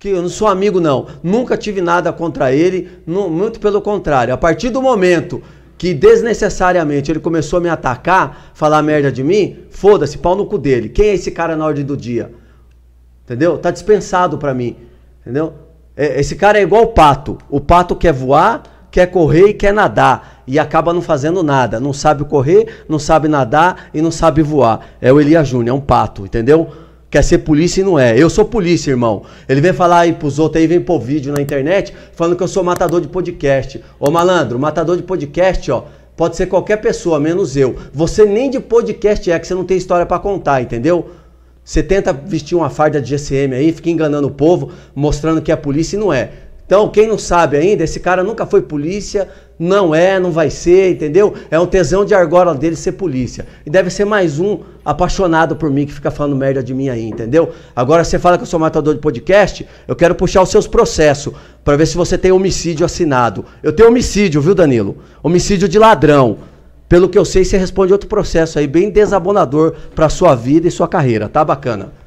que eu não sou amigo não, nunca tive nada contra ele, muito pelo contrário. A partir do momento que desnecessariamente ele começou a me atacar, falar merda de mim, foda-se, pau no cu dele. Quem é esse cara na ordem do dia? Entendeu? Tá dispensado para mim. Entendeu? É, esse cara é igual o pato. O pato quer voar, quer correr e quer nadar e acaba não fazendo nada. Não sabe correr, não sabe nadar e não sabe voar. É o Elia Júnior, é um pato, entendeu? quer ser polícia e não é. Eu sou polícia, irmão. Ele vem falar aí pros outros aí, vem pôr vídeo na internet falando que eu sou matador de podcast. Ô malandro, matador de podcast, ó. Pode ser qualquer pessoa, menos eu. Você nem de podcast é, que você não tem história para contar, entendeu? Você tenta vestir uma farda de GCM aí, fica enganando o povo, mostrando que é polícia e não é. Então, quem não sabe ainda, esse cara nunca foi polícia, não é, não vai ser, entendeu? É um tesão de argola dele ser polícia. E deve ser mais um apaixonado por mim que fica falando merda de mim aí, entendeu? Agora você fala que eu sou matador de podcast, eu quero puxar os seus processos para ver se você tem homicídio assinado. Eu tenho homicídio, viu, Danilo? Homicídio de ladrão. Pelo que eu sei, você responde outro processo aí bem desabonador para sua vida e sua carreira, tá bacana?